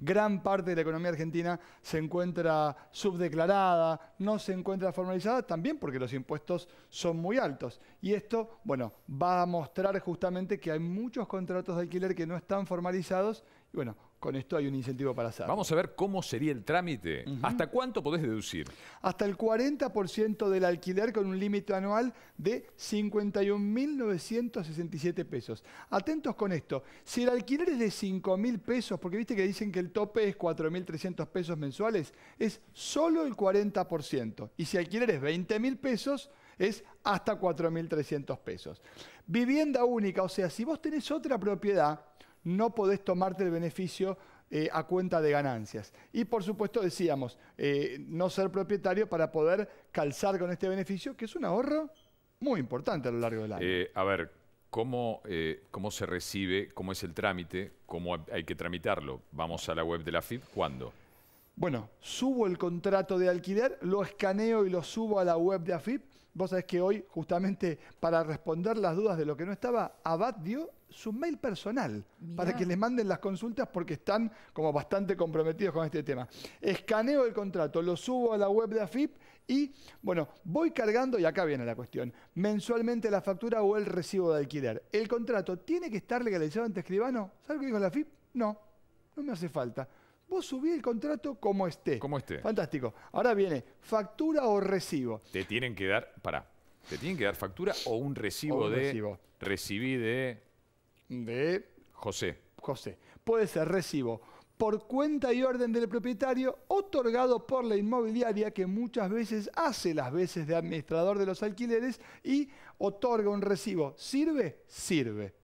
gran parte de la economía argentina se encuentra subdeclarada, no se encuentra formalizada, también porque los impuestos son muy altos. Y esto, bueno, va a mostrar justamente que hay muchos contratos de alquiler que no están formalizados y bueno, con esto hay un incentivo para hacer. Vamos a ver cómo sería el trámite. ¿Hasta cuánto podés deducir? Hasta el 40% del alquiler con un límite anual de 51.967 pesos. Atentos con esto. Si el alquiler es de 5.000 pesos, porque viste que dicen que el tope es 4.300 pesos mensuales, es solo el 40%. Y si el alquiler es 20.000 pesos, es hasta 4.300 pesos. Vivienda única, o sea, si vos tenés otra propiedad, no podés tomarte el beneficio eh, a cuenta de ganancias. Y por supuesto decíamos, eh, no ser propietario para poder calzar con este beneficio, que es un ahorro muy importante a lo largo del año. Eh, a ver, ¿cómo, ¿cómo se recibe? ¿Cómo es el trámite? ¿Cómo hay que tramitarlo? ¿Vamos a la web de la FIP? ¿Cuándo? Bueno, subo el contrato de alquiler, lo escaneo y lo subo a la web de AFIP. Vos sabés que hoy, justamente para responder las dudas de lo que no estaba, Abad dio su mail personal para que les manden las consultas porque están como bastante comprometidos con este tema. Escaneo el contrato, lo subo a la web de AFIP y, bueno, voy cargando, y acá viene la cuestión, mensualmente la factura o el recibo de alquiler. ¿El contrato tiene que estar legalizado ante escribano? ¿Sabes lo que dijo la AFIP? No, no me hace falta. Vos subí el contrato como esté. Como esté. Fantástico. Ahora viene, factura o recibo. Te tienen que dar, pará, te tienen que dar factura o un recibo de... Recibo. Recibí de... De... José. José. Puede ser recibo por cuenta y orden del propietario otorgado por la inmobiliaria que muchas veces hace las veces de administrador de los alquileres y otorga un recibo. ¿Sirve? Sirve.